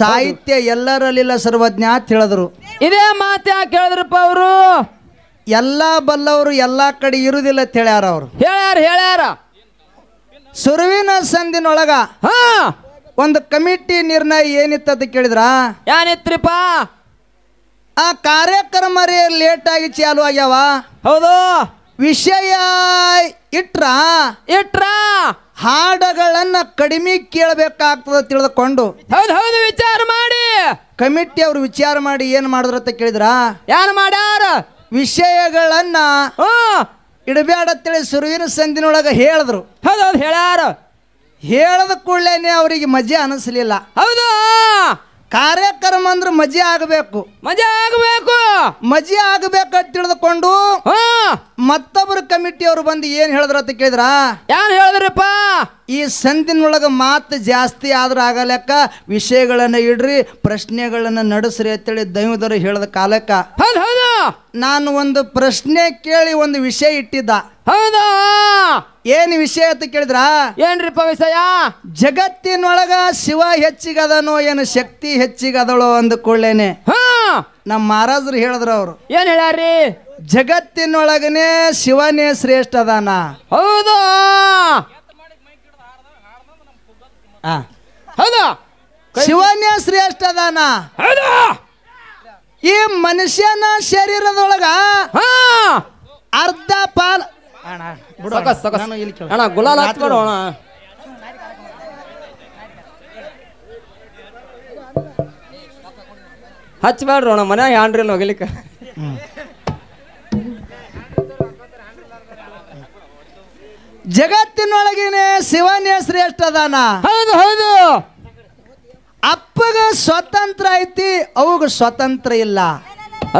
ಸಾಹಿತ್ಯ ಎಲ್ಲರಲ್ಲಿಲ್ಲ ಸರ್ವಜ್ಞ ಅಂತ ಹೇಳಿದ್ರು ಇದೇ ಮಾತು ಯಾಕೆ ಹೇಳಿದ್ರಪ್ಪ ಅವರು ಎಲ್ಲ ಬಲ್ಲವರು ಎಲ್ಲ ಕಡೆ ಇರುವುದಿಲ್ಲ ಅಂತ ಹೇಳ್ಯಾರ ಅವರು ಹೇಳ್ಯಾರ ಹೇಳ್ಯಾರ ಸುರುವಿನ ಸಂದಿನೊಳಗ ಹ ಒಂದು ಕಮಿಟಿ ನಿರ್ಣಯ ಏನಿತ್ತ ಅಂತ ಕೇಳಿದ್ರ ಏನಿತ್ರಿಪ್ಪ ಆ ಕಾರ್ಯಕ್ರಮ ರೀ ಲೇಟ್ ಆಗಿ ಚಾಲು ಆಗ್ಯಾವ ಹೌದು ವಿಷಯ ಇಟ್ರ ಇಟ್ರ ಹಾಡುಗಳನ್ನ ಕಡಿಮೆ ಕೇಳಬೇಕಾಗ್ತದ ತಿಳಿದುಕೊಂಡು ಹೌದು ಹೌದು ವಿಚಾರ ಮಾಡಿ ಕಮಿಟಿ ಅವರು ವಿಚಾರ ಮಾಡಿ ಏನ್ ಮಾಡಿದ್ರ ಅಂತ ಕೇಳಿದ್ರ ಯಾರು ಮಾಡ್ಯಾರ ವಿಷಯಗಳನ್ನ ಇಡಬೇಡ ತಿಳಿ ಸುರುವಿನ ಸಂದಿನೊಳಗ ಹೇಳಿದ್ರು ಹೌದು ಹೌದು ಹೇಳ್ಯಾರ ಹೇಳದ ಕೂಡಲೇ ಅವರಿಗೆ ಮಜೆ ಅನಿಸ್ಲಿಲ್ಲ ಹೌದು ಕಾರ್ಯಕ್ರಮ ಅಂದ್ರೆ ಮಜಾ ಆಗಬೇಕು ಮಜಾ ಆಗಬೇಕು ಮಜಾ ಆಗಬೇಕು ಅಂತ ತಿಳಿದುಕೊಂಡು ಮತ್ತೊಬ್ಬರು ಅವರು ಬಂದು ಏನು ಹೇಳಿದ್ರ ಅಂತ ಕೇಳಿದ್ರ ಯಾರು ಹೇಳಿದ್ರಪ್ಪ ಈ ಸಂದಿನೊಳಗೆ ಮಾತು ಜಾಸ್ತಿ ಆದ್ರೆ ಆಗಲಕ್ಕ ವಿಷಯಗಳನ್ನ ಇಡ್ರಿ ಪ್ರಶ್ನೆಗಳನ್ನ ನಡೆಸ್ರಿ ಅಂತೇಳಿ ದೈವದರು ಹೇಳಿದ ಕಾಲಕ್ಕ ನಾನು ಒಂದು ಪ್ರಶ್ನೆ ಕೇಳಿ ಒಂದು ವಿಷಯ ಇಟ್ಟಿದ್ದ ಹೌದಾ ಏನ್ ವಿಷಯ ಅಂತ ಕೇಳಿದ್ರ ಏನ್ರಿಪ್ಪ ವಿಷಯ ಜಗತ್ತಿನೊಳಗ ಶಿವ ಹೆಚ್ಚಿಗದನೋ ಏನು ಶಕ್ತಿ ಹೆಚ್ಚಿಗದಳೋ ಹಾ ನಮ್ಮ ಮಹಾರಾಜರು ಹೇಳಿದ್ರು ಅವರು ಏನ್ ಹೇಳ್ಯಾರಿ ಜಗತ್ತಿನೊಳಗನೆ ಶಿವನೇ ಶ್ರೇಷ್ಠ ಅದಾನ ಹೌದು ಶಿವನೇ ಶ್ರೇಷ್ಠ ಅದಾನ ಈ ಮನುಷ್ಯನ ಶರೀರದ ಸಾಕ ಸಾಕ ಅಣ್ಣ ಗುಲಾಲ್ ಹಚ್ಕೊಡು ಅಣ್ಣ ಹಚ್ಬೇಡ್ರಿ ಅಣ್ಣ ಮನ್ಯಾಗ ಹ್ಯಾಂಡ್ರಿಲ್ ಹೋಗ್ಲಿಕ್ಕೆ ಜಗತ್ತಿನೊಳಗಿನೇ ಶಿವನೇ ಶ್ರೇಷ್ಠದಾನ ಹೌದು ಹೌದು ಅಪ್ಪಗ ಸ್ವತಂತ್ರ ಐತಿ ಅವಾಗ ಸ್ವತಂತ್ರ ಇಲ್ಲ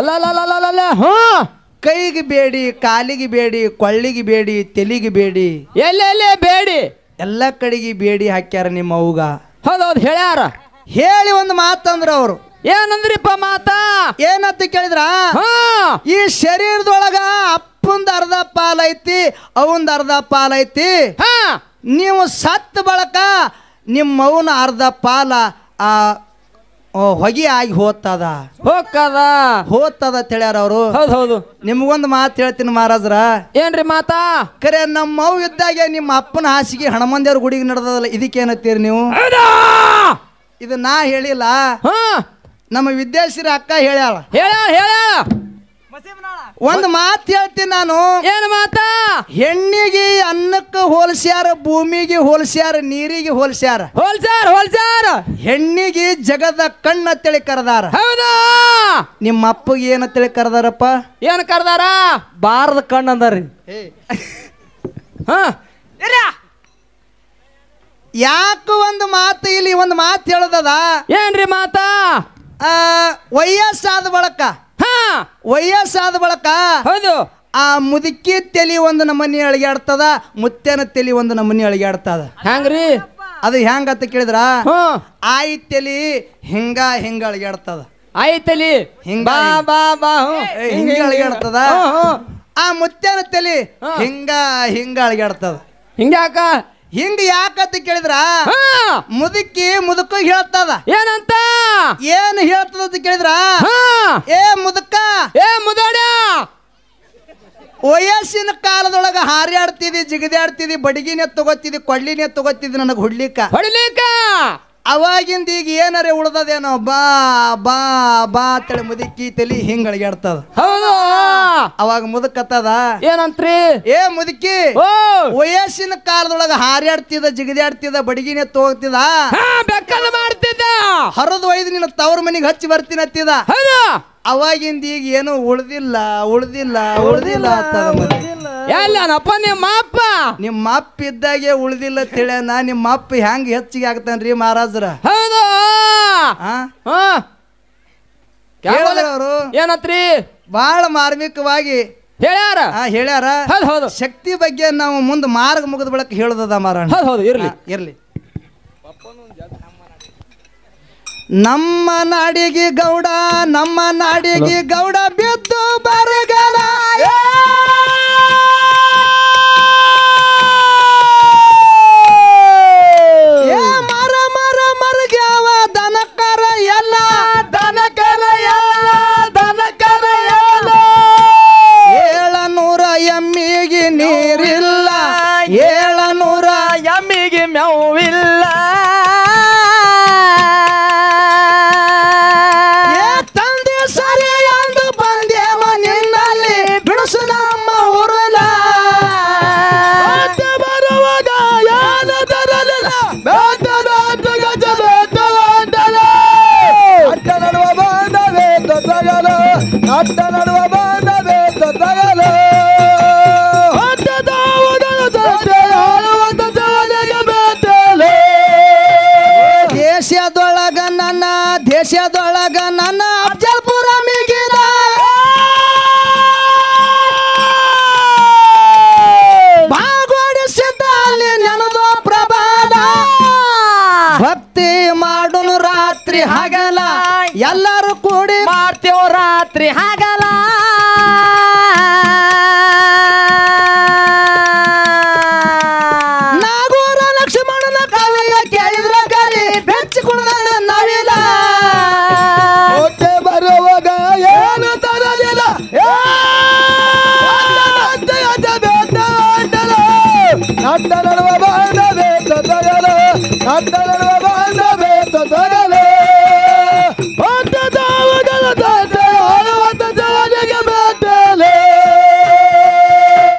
ಅಲ್ಲ ಅಲ್ಲ ಅಲ್ಲ ಅಲ್ಲ ಅಲ್ಲ ಹ್ಞೂ ಕೈಗೆ ಬೇಡಿ ಕಾಲಿಗೆ ಬೇಡಿ ಕೊಳ್ಳಿಗೆ ಬೇಡಿ ತೆಲಿಗೆ ಬೇಡಿ ಎಲ್ಲೆಲ್ಲೆ ಬೇಡಿ ಎಲ್ಲ ಕಡೆಗೆ ಬೇಡಿ ಹಾಕ್ಯಾರ ನಿಮ್ಮ ಅವ್ಗ ಹೌದೌದು ಹೇಳ್ಯಾರ ಹೇಳಿ ಒಂದು ಮಾತಂದ್ರ ಅವರು ಏನಂದ್ರಿಪ್ಪ ಮಾತಾ ಏನಂತ ಕೇಳಿದ್ರ ಈ ಶರೀರದೊಳಗ ಅಪ್ಪಂದ ಅರ್ಧ ಪಾಲೈತಿ ಅವಂದ ಅರ್ಧ ಪಾಲೈತಿ ನೀವು ಸತ್ ಬಳಕ ನಿಮ್ಮವನ ಅರ್ಧ ಪಾಲ ಆ ಹೊಗೆ ಆಗಿ ಹೋಗ್ತದ ಹೋಗದ ಹೋತದ ತಿಳ್ಯಾರ ಅವರು ಹೌದು ಹೌದು ನಿಮ್ಗೊಂದು ಮಾತು ಹೇಳ್ತೀನಿ ಮಹಾರಾಜ್ರ ಏನ್ರಿ ಮಾತಾ ಕರೆ ನಮ್ಮ ಅವ್ ಇದ್ದಾಗ ನಿಮ್ಮ ಅಪ್ಪನ ಹಾಸಿಗೆ ಹಣಮಂದೇವ್ರ ಗುಡಿಗೆ ಇದಕ್ಕೆ ಏನತ್ತೀರಿ ನೀವು ಇದು ನಾ ಹೇಳಿಲ್ಲ ನಮ್ಮ ವಿದ್ಯಾಸಿರ ಅಕ್ಕ ಹೇಳ್ಯಾಳ ಹೇಳ ಹೇಳ ಒಂದ್ ಮಾತು ಹೇಳ್ತೀನಿ ನಾನು ಏನು ಮಾತಾ ಹೆಣ್ಣಿಗೆ ಅನ್ನಕ್ಕೆ ಹೋಲ್ಸ್ಯಾರ ಭೂಮಿಗೆ ಹೋಲ್ಸ್ಯಾರ ನೀರಿಗೆ ಹೋಲ್ಸ್ಯಾರ ಹೋಲ್ಸಾರ ಹೋಲ್ಸಾರ ಹೆಣ್ಣಿಗೆ ಜಗದ ಕಣ್ಣ ತಿಳಿ ಕರೆದಾರ ಹೌದಾ ನಿಮ್ಮ ಅಪ್ಪಗೆ ಏನಂತೇಳಿ ಕರೆದಾರಪ್ಪ ಏನ್ ಕರೆದಾರ ಬಾರದ ಕಣ್ಣು ಅಂದಾರಿ ಹಾ ಯಾಕ ಒಂದು ಮಾತು ಇಲ್ಲಿ ಒಂದು ಮಾತು ಹೇಳದದ ಏನ್ರಿ ಮಾತಾ ವಯಸ್ಸಾದ ಬಳಕ ವಯಸ್ಸಾದ ಬಳಕ ಹೌದು ಆ ಮುದುಕಿ ತೆಲಿ ಒಂದು ನಮ್ಮನಿ ಅಳಗ್ಯಾಡ್ತದ ಮುತ್ತೇನ ತೆಲಿ ಒಂದು ನಮ್ಮನಿ ಅಳಗ್ಯಾಡ್ತದ ಹ್ಯಾಂಗ್ರಿ ಅದು ಹೆಂಗ ಅಂತ ಕೇಳಿದ್ರ ಆಯಿ ತಲಿ ಹಿಂಗ ಹಿಂಗ ಅಳಗ್ಯಾಡ್ತದ ಆಯಿ ಹಿಂಗ ಬಾ ಬಾ ಹಿಂಗ ಅಳಗ್ಯಾಡ್ತದ ಆ ಮುತ್ಯನ ತೆಲಿ ಹಿಂಗ ಹಿಂಗ ಅಳಗ್ಯಾಡ್ತದ ಹಿಂಗ್ಯಾಕ ಹಿಂಗ ಯಾಕಂತ ಕೇಳಿದ್ರ ಮುದುಕಿ ಮುದುಕ ಹೇಳ್ತದ ಏನಂತ ಏನ್ ಹೇಳ್ತದ ಅಂತ ಕೇಳಿದ್ರ ಏ ಮುದುಕ ಏ ಮುದಡ ವಯಸ್ಸಿನ ಕಾಲದೊಳಗ ಹಾರ್ಯಾಡ್ತಿದಿ ಜಿಗದಾಡ್ತಿದಿ ಬಡಗಿನೇ ತಗೋತಿದಿ ಕೊಡ್ಲಿನೇ ತಗೋತಿದಿ ನನಗೆ ಹುಡ್ಲಿಕ್ಕ ಹೊಡ್ಲಿಕ್ಕ ಅವಾಗಿಂದ ಈಗ ಏನಾರೇ ಉಳ್ದದೇನೋ ಬಾ ಬಾ ಬಾ ತಳಿ ಮುದುಕಿ ತಲಿ ಹಿಂಗಳಿಗೆ ಆಡ್ತದ ಹೌದು ಅವಾಗ ಮುದುಕತ್ತದ ಏನಂತ್ರಿ ಏ ಮುದುಕಿ ವಯಸ್ಸಿನ ಕಾಲದೊಳಗ ಹಾರ್ಯಾಡ್ತಿದ ಜಿಗಿದ್ಯಾಡ್ತಿದ ಬಡಗಿನೇ ತೋಗ್ತಿದ ಬೆಕ್ಕದ ಮಾಡ್ತಿದ್ದ ಹರಿದು ಒಯ್ದು ನಿನ್ನ ತವ್ರ ಮನೆಗೆ ಹಚ್ಚಿ ಬರ್ತೀನಿ ಅತ್ತಿದ ಅವಾಗಿಂದ ಈಗ ಏನು ಉಳ್ದಿಲ್ಲ ಉಳ್ದಿಲ್ಲ ಉಳ್ದಿಲ್ಲ ನಪ್ಪ ನಿಮ್ಮ ಅಪ್ಪ ನಿಮ್ಮ ಅಪ್ಪ ಇದ್ದಾಗೆ ಉಳ್ದಿಲ್ಲ ತಿಳ್ಯಾನ ನಿಮ್ಮ ಅಪ್ಪ ಹೆಂಗ್ ಹೆಚ್ಚಿಗೆ ಆಗ್ತಾನ್ರಿ ಮಹಾರಾಜ್ರ ಹೌದು ಅವರು ಏನತ್ರಿ ಬಹಳ ಮಾರ್ಮಿಕವಾಗಿ ಹೇಳ್ಯಾರ ಹೇಳ್ಯಾರ ಹೌದು ಶಕ್ತಿ ಬಗ್ಗೆ ನಾವು ಮುಂದೆ ಮಾರ್ಗ ಮುಗಿದ ಬಳಕ ಹೇಳದ ಮಾರಾಣ ಹೌದು ಹೌದು ಇರ್ಲಿ ಇರ್ಲಿ ನಮ್ಮ ನಾಡಿಗೆ ಗೌಡ ನಮ್ಮ ನಾಡಿಗೆ ಗೌಡ ಬಿದ್ದು ಬರಗಲ ಏ ಮರ ಮರ ಮರಗ್ಯಾವ ದನಕರ ಎಲ್ಲ ದನಕರ ಎಲ್ಲ ದನಕರ ಎಲ್ಲ ನೂರ ಎಮ್ಮಿಗೆ ನೀರಿಲ್ಲ ನೂರ ಎಮ್ಮಿಗೆ ಮೆವಿಲ್ಲ Abad. ರಾತ್ರಿ ಹಗಲ ಎಲ್ಲರೂ ಕೂಡಿ ಮಾಡ್ತೇವ ರಾತ್ರಿ ಹಗಲ ನಾಗೂರ ಲಕ್ಷ್ಮಣನ ಕಾವಿಲ್ಲ ಕೇಳಿದ್ರ ಕಲಿ ಬೆಚ್ಚಿ ಕುಡ್ದ ನಾವಿಲ್ಲ ಹೊಟ್ಟೆ ಬರುವಾಗ ಏನು ತರಲಿಲ್ಲ ಅಡ್ಡ ನಡುವ ಬಾಂಡವೇ ತದರ ಅಡ್ಡ ನಡುವ